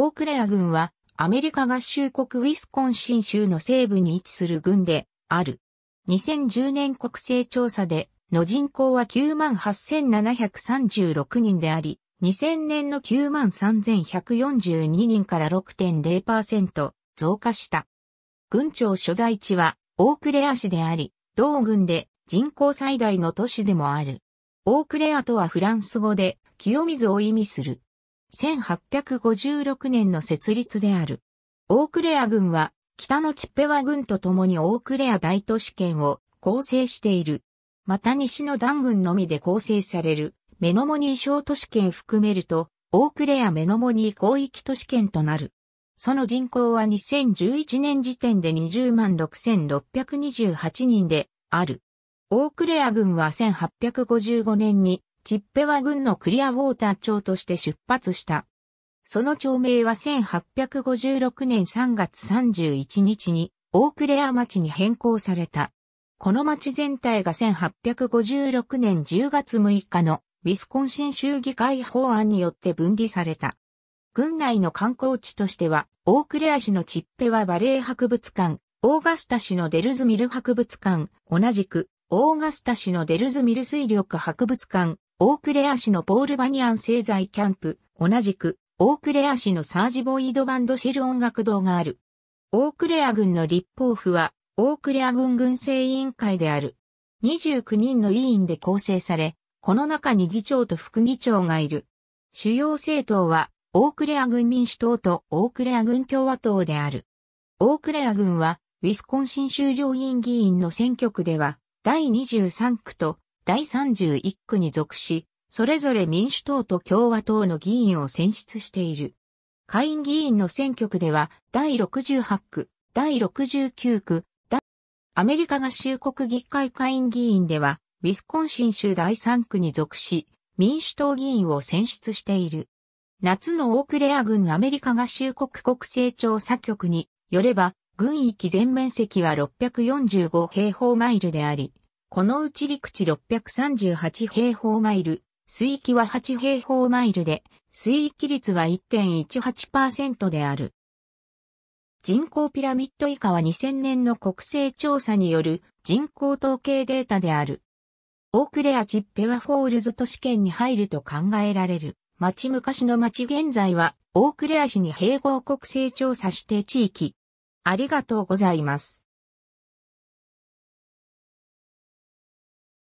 オークレア軍はアメリカ合衆国ウィスコンシン州の西部に位置する軍である。2010年国勢調査での人口は98,736人であり、2000年の93,142人から6.0%増加した。郡庁所在地はオークレア市であり、同軍で人口最大の都市でもある。オークレアとはフランス語で清水を意味する。1856年の設立である。オークレア軍は、北のチッペワ軍と共にオークレア大都市圏を構成している。また西のダンのみで構成される、メノモニー小都市圏含めると、オークレアメノモニー広域都市圏となる。その人口は2011年時点で20万6628人である。オークレア軍は1855年にチッペは軍のクリアウォーター町として出発した。その町名は1856年3月31日にオークレア町に変更された。この町全体が1856年10月6日のウィスコンシン州議会法案によって分離された。軍内の観光地としては、オークレア市のチッペはバレエ博物館、オーガスタ市のデルズミル博物館、同じく、オーガスタ市のデルズミル水力博物館、オークレア市のポール・バニアン製材キャンプ、同じく、オークレア市のサージボイドバンドシェル音楽堂がある。オークレア軍の立法府は、オークレア軍軍政委員会である。29人の委員で構成され、この中に議長と副議長がいる。主要政党は、オークレア軍民主党とオークレア軍共和党である。オークレア軍は、ウィスコンシン州上院議員の選挙区では、第23区と第31区に属し、それぞれ民主党と共和党の議員を選出している。下院議員の選挙区では、第68区、第69区、アメリカ合衆国議会下院議員では、ウィスコンシン州第3区に属し、民主党議員を選出している。夏のオークレア軍アメリカ合衆国国勢調査局によれば、軍域全面積は645平方マイルであり、このうち陸地638平方マイル、水域は8平方マイルで、水域率は1.18%である。人口ピラミッド以下は2000年の国勢調査による人口統計データである。オークレアチッペワフォールズ都市圏に入ると考えられる。町昔の町現在はオークレア市に併合国勢調査指定地域。ありがとうございます。